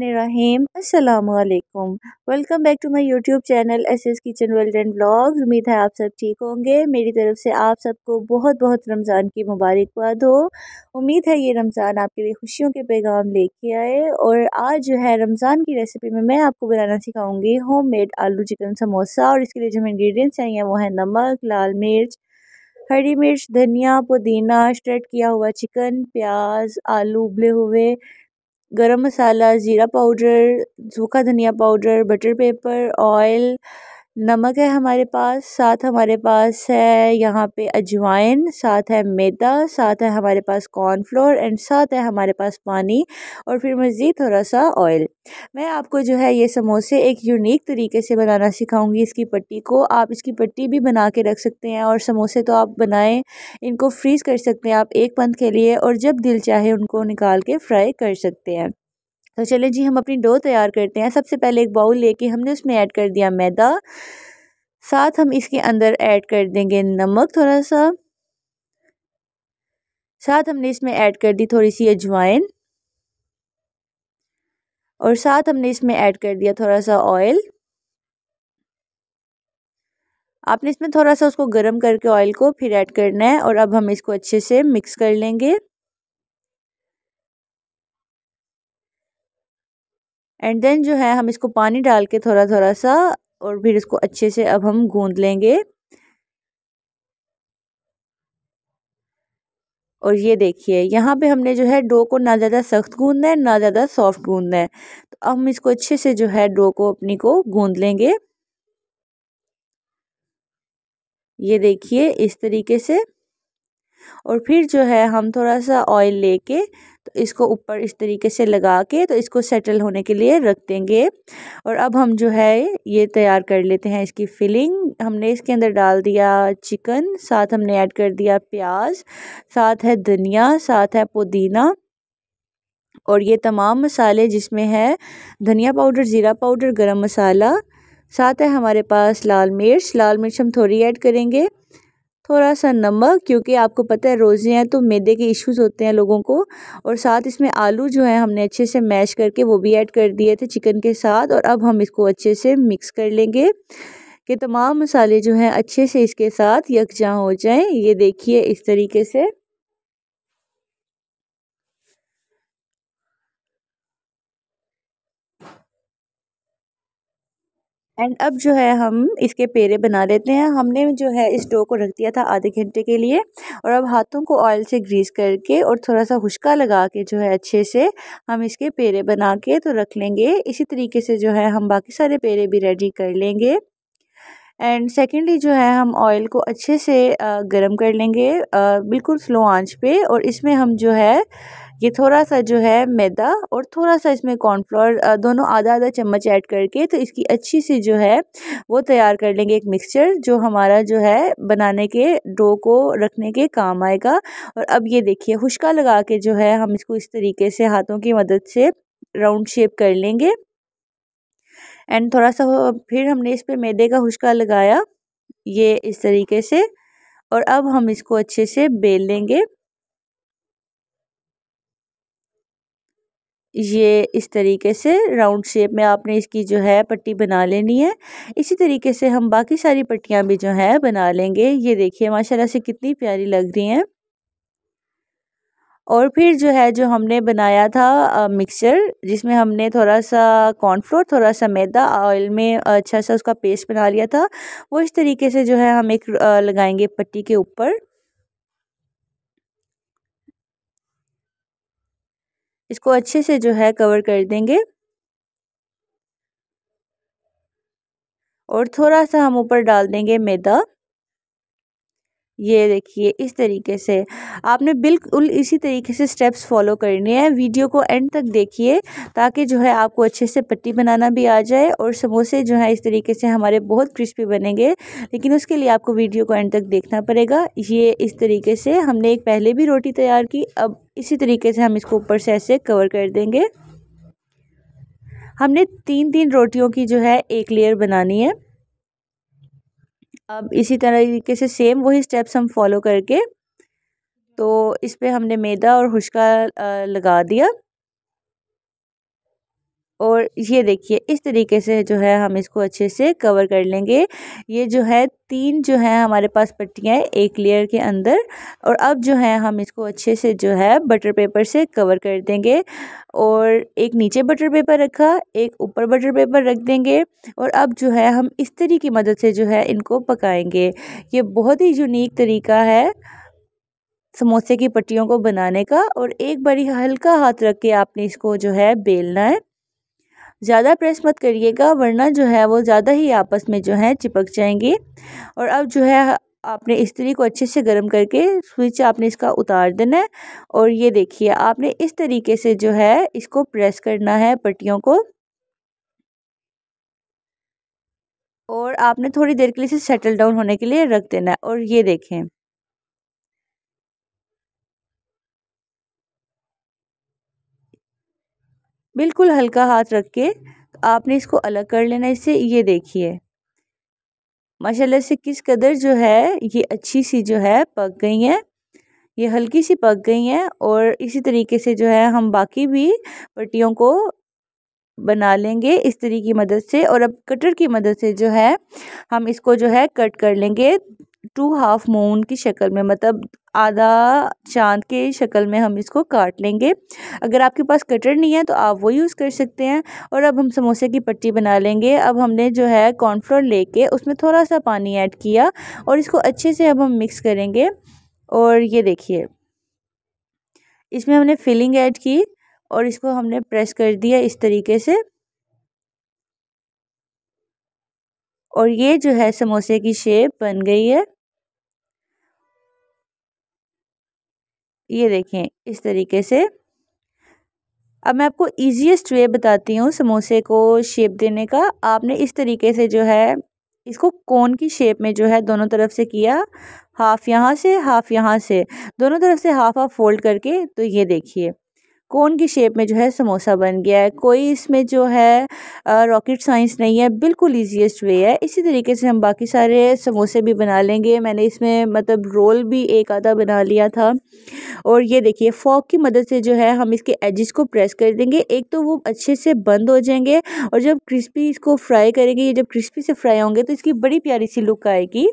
अस्सलाम welcome back to my YouTube channel S S kitchen world and blogs उम्मीद है आप सब ठीक होंगे मेरी तरफ से आप सबको बहुत बहुत रमज़ान की मुबारकबाद हो उम्मीद है ये रमज़ान आपके लिए खुशियों के पैगाम लेके आए और आज जो है रमज़ान की रेसिपी में मैं आपको बनाना सिखाऊंगी मेड आलू चिकन समोसा और इसके लिए जो इंग्रीडियंट्स चाहिए वो है नमक लाल मिर्च हरी मिर्च धनिया पुदीना स्ट्रेट किया हुआ चिकन प्याज आलू उबले हुए गरम मसाला ज़ीरा पाउडर सूखा धनिया पाउडर बटर पेपर ऑयल नमक है हमारे पास साथ हमारे पास है यहाँ पे अजवाइन साथ है मैदा साथ है हमारे पास कॉर्नफ्लोर एंड साथ है हमारे पास पानी और फिर मज़ीद थोड़ा सा ऑयल मैं आपको जो है ये समोसे एक यूनिक तरीके से बनाना सिखाऊंगी इसकी पट्टी को आप इसकी पट्टी भी बना के रख सकते हैं और समोसे तो आप बनाएं इनको फ्रीज़ कर सकते हैं आप एक पंथ के लिए और जब दिल चाहे उनको निकाल के फ्राई कर सकते हैं तो चले जी हम अपनी डो तैयार करते हैं सबसे पहले एक बाउल लेके हमने उसमें ऐड कर दिया मैदा साथ हम इसके अंदर ऐड कर देंगे नमक थोड़ा सा साथ हमने इसमें ऐड कर दी थोड़ी सी अजवाइन और साथ हमने इसमें ऐड कर दिया थोड़ा सा ऑयल आपने इसमें थोड़ा सा उसको गर्म करके ऑयल को फिर ऐड करना है और अब हम इसको अच्छे से मिक्स कर लेंगे एंड देन जो है हम इसको पानी डाल के थोड़ा थोड़ा सा और फिर इसको अच्छे से अब हम गूंद लेंगे और ये देखिए यहाँ पे हमने जो है डो को ना ज़्यादा सख्त गूंदना है ना ज़्यादा सॉफ्ट गूंदना है तो अब हम इसको अच्छे से जो है डो को अपनी को गूंद लेंगे ये देखिए इस तरीके से और फिर जो है हम थोड़ा सा ऑयल लेके तो इसको ऊपर इस तरीके से लगा के तो इसको सेटल होने के लिए रख देंगे और अब हम जो है ये तैयार कर लेते हैं इसकी फिलिंग हमने इसके अंदर डाल दिया चिकन साथ हमने ऐड कर दिया प्याज साथ है धनिया साथ है पुदीना और ये तमाम मसाले जिसमें है धनिया पाउडर ज़ीरा पाउडर गरम मसाला साथ है हमारे पास लाल मिर्च लाल मिर्च हम थोड़ी ऐड करेंगे थोड़ा सा नमक क्योंकि आपको पता है रोज़े हैं तो मैदे के इश्यूज़ होते हैं लोगों को और साथ इसमें आलू जो है हमने अच्छे से मैश करके वो भी ऐड कर दिए थे चिकन के साथ और अब हम इसको अच्छे से मिक्स कर लेंगे कि तमाम मसाले जो हैं अच्छे से इसके साथ यकजा हो जाएं ये देखिए इस तरीके से एंड अब जो है हम इसके पेड़े बना लेते हैं हमने जो है इस डो को रख दिया था आधे घंटे के लिए और अब हाथों को ऑयल से ग्रीस करके और थोड़ा सा हुशका लगा के जो है अच्छे से हम इसके पेड़े बना के तो रख लेंगे इसी तरीके से जो है हम बाकी सारे पेड़े भी रेडी कर लेंगे एंड सेकेंडली जो है हम ऑयल को अच्छे से गर्म कर लेंगे बिल्कुल स्लो आंच पे और इसमें हम जो है ये थोड़ा सा जो है मैदा और थोड़ा सा इसमें कॉर्नफ्लोर दोनों आधा आधा चम्मच ऐड करके तो इसकी अच्छी सी जो है वो तैयार कर लेंगे एक मिक्सचर जो हमारा जो है बनाने के डो को रखने के काम आएगा और अब ये देखिए हुशका लगा के जो है हम इसको इस तरीके से हाथों की मदद से राउंड शेप कर लेंगे एंड थोड़ा सा फिर हमने इस पर मैदे का हुशका लगाया ये इस तरीके से और अब हम इसको अच्छे से बेल लेंगे ये इस तरीके से राउंड शेप में आपने इसकी जो है पट्टी बना लेनी है इसी तरीके से हम बाकी सारी पट्टियाँ भी जो है बना लेंगे ये देखिए माशाल्लाह से कितनी प्यारी लग रही हैं और फिर जो है जो हमने बनाया था मिक्सचर जिसमें हमने थोड़ा सा कॉर्नफ्लोर थोड़ा सा मैदा ऑयल में अच्छा सा उसका पेस्ट बना लिया था वो इस तरीके से जो है हम एक लगाएंगे पट्टी के ऊपर इसको अच्छे से जो है कवर कर देंगे और थोड़ा सा हम ऊपर डाल देंगे मैदा ये देखिए इस तरीके से आपने बिल्कुल इसी तरीके से स्टेप्स फॉलो करने हैं वीडियो को एंड तक देखिए ताकि जो है आपको अच्छे से पट्टी बनाना भी आ जाए और समोसे जो है इस तरीके से हमारे बहुत क्रिस्पी बनेंगे लेकिन उसके लिए आपको वीडियो को एंड तक देखना पड़ेगा ये इस तरीके से हमने एक पहले भी रोटी तैयार की अब इसी तरीके से हम इसको ऊपर से ऐसे कवर कर देंगे हमने तीन तीन रोटियों की जो है एक लेयर बनानी है अब इसी तरीके से सेम वही स्टेप्स हम फॉलो करके तो इस पर हमने मैदा और हुशका लगा दिया और ये देखिए इस तरीके से जो है हम इसको अच्छे से कवर कर लेंगे ये जो है तीन जो है हमारे पास पट्टियाँ एक लेयर के अंदर और अब जो है हम इसको अच्छे से जो है बटर पेपर से कवर कर देंगे और एक नीचे बटर पेपर रखा एक ऊपर बटर पेपर रख देंगे और अब जो है हम इस तरीके की मदद से जो है इनको पकाएंगे ये बहुत ही यूनिक तरीका है समोसे की पट्टियों को बनाने का और एक बड़ी हल्का हाथ रख के आपने इसको जो है बेलना है ज़्यादा प्रेस मत करिएगा वरना जो है वो ज़्यादा ही आपस में जो है चिपक जाएंगे और अब जो है आपने इस्त्री को अच्छे से गर्म करके स्विच आपने इसका उतार देना है और ये देखिए आपने इस तरीके से जो है इसको प्रेस करना है पट्टियों को और आपने थोड़ी देर के लिए इसे सेटल डाउन होने के लिए रख देना है और ये देखें बिल्कुल हल्का हाथ रख के आपने इसको अलग कर लेना इससे ये देखिए माशाल्लाह से किस कदर जो है ये अच्छी सी जो है पक गई हैं ये हल्की सी पक गई हैं और इसी तरीके से जो है हम बाकी भी पट्टियों को बना लेंगे इस तरी की मदद से और अब कटर की मदद से जो है हम इसको जो है कट कर लेंगे टू हाफ मून की शक्ल में मतलब आधा चाँद के शक्ल में हम इसको काट लेंगे अगर आपके पास कटर नहीं है तो आप वो यूज़ कर सकते हैं और अब हम समोसे की पट्टी बना लेंगे अब हमने जो है कॉर्नफ्लोर लेके उसमें थोड़ा सा पानी ऐड किया और इसको अच्छे से अब हम मिक्स करेंगे और ये देखिए इसमें हमने फिलिंग ऐड की और इसको हमने प्रेस कर दिया इस तरीके से और ये जो है समोसे की शेप बन गई है ये देखें इस तरीके से अब मैं आपको ईजीएस्ट वे बताती हूँ समोसे को शेप देने का आपने इस तरीके से जो है इसको कोन की शेप में जो है दोनों तरफ से किया हाफ़ यहाँ से हाफ़ यहाँ से दोनों तरफ से हाफ हाफ फोल्ड करके तो ये देखिए कोन की शेप में जो है समोसा बन गया है कोई इसमें जो है रॉकेट साइंस नहीं है बिल्कुल ईजीएस्ट वे है इसी तरीके से हम बाकी सारे समोसे भी बना लेंगे मैंने इसमें मतलब रोल भी एक आधा बना लिया था और ये देखिए फॉक की मदद से जो है हम इसके एजिस को प्रेस कर देंगे एक तो वो अच्छे से बंद हो जाएंगे और जब क्रिस्पी इसको फ्राई करेंगे ये जब क्रिस्पी से फ्राई होंगे तो इसकी बड़ी प्यारी सी लुक आएगी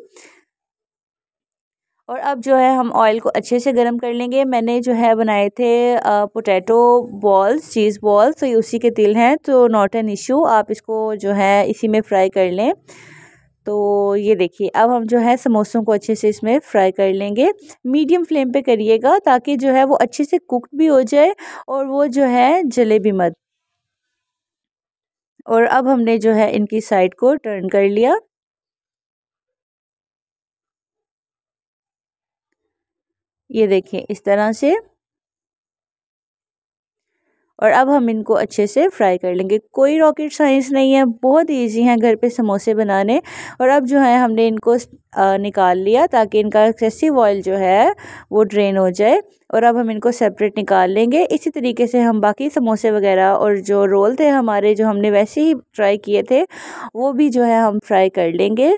और अब जो है हम ऑयल को अच्छे से गर्म कर लेंगे मैंने जो है बनाए थे पोटैटो बॉल्स चीज़ बॉल्स तो ये उसी के तिल हैं तो नॉट एन इशू आप इसको जो है इसी में फ्राई कर लें तो ये देखिए अब हम जो है समोसों को अच्छे से इसमें फ्राई कर लेंगे मीडियम फ्लेम पे करिएगा ताकि जो है वो अच्छे से कुकड भी हो जाए और वो जो है जले भी मत और अब हमने जो है इनकी साइड को टर्न कर लिया ये देखिए इस तरह से और अब हम इनको अच्छे से फ्राई कर लेंगे कोई रॉकेट साइंस नहीं है बहुत इजी है घर पे समोसे बनाने और अब जो है हमने इनको निकाल लिया ताकि इनका एक्सेसिव ऑयल जो है वो ड्रेन हो जाए और अब हम इनको सेपरेट निकाल लेंगे इसी तरीके से हम बाकी समोसे वगैरह और जो रोल थे हमारे जो हमने वैसे ही ट्राई किए थे वो भी जो है हम फ्राई कर लेंगे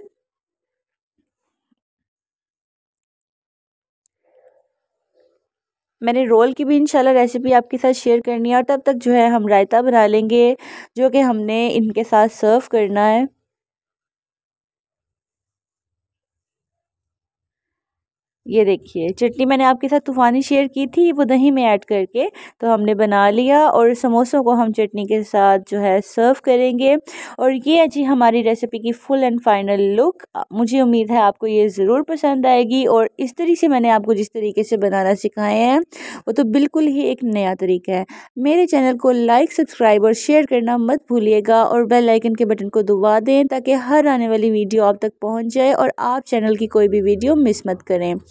मैंने रोल की भी इंशाल्लाह रेसिपी आपके साथ शेयर करनी है और तब तक जो है हम रायता बना लेंगे जो कि हमने इनके साथ सर्व करना है ये देखिए चटनी मैंने आपके साथ तूफ़ानी शेयर की थी वो दही में ऐड करके तो हमने बना लिया और समोसों को हम चटनी के साथ जो है सर्व करेंगे और ये है जी हमारी रेसिपी की फुल एंड फाइनल लुक मुझे उम्मीद है आपको ये ज़रूर पसंद आएगी और इस तरीके से मैंने आपको जिस तरीके से बनाना सिखाए हैं वो तो बिल्कुल ही एक नया तरीका है मेरे चैनल को लाइक सब्सक्राइब और शेयर करना मत भूलिएगा और बेल आइकन के बटन को दबा दें ताकि हर आने वाली वीडियो आप तक पहुँच जाए और आप चैनल की कोई भी वीडियो मिस मत करें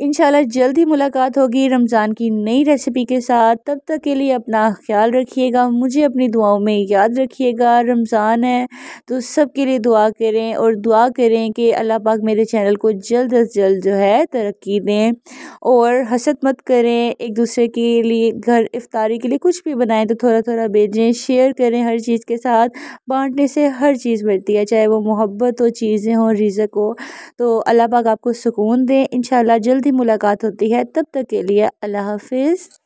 इंशाल्लाह जल्द ही मुलाकात होगी रमज़ान की नई रेसिपी के साथ तब तक के लिए अपना ख्याल रखिएगा मुझे अपनी दुआओं में याद रखिएगा रमज़ान है तो सब के लिए दुआ करें और दुआ करें कि अल्लाह पाक मेरे चैनल को जल्द अज जल्द जो है तरक्की दें और हसद मत करें एक दूसरे के लिए घर इफ्तारी के लिए कुछ भी बनाएं तो थोड़ा थोड़ा भेजें शेयर करें हर चीज़ के साथ बांटने से हर चीज़ बढ़ती है चाहे वो मोहब्बत हो चीज़ें हों रिजक हो तो अल्लाह पाक आपको सुकून दें इन जल्द जल्दी मुलाकात होती है तब तक के लिए अल्लाह हाफिज़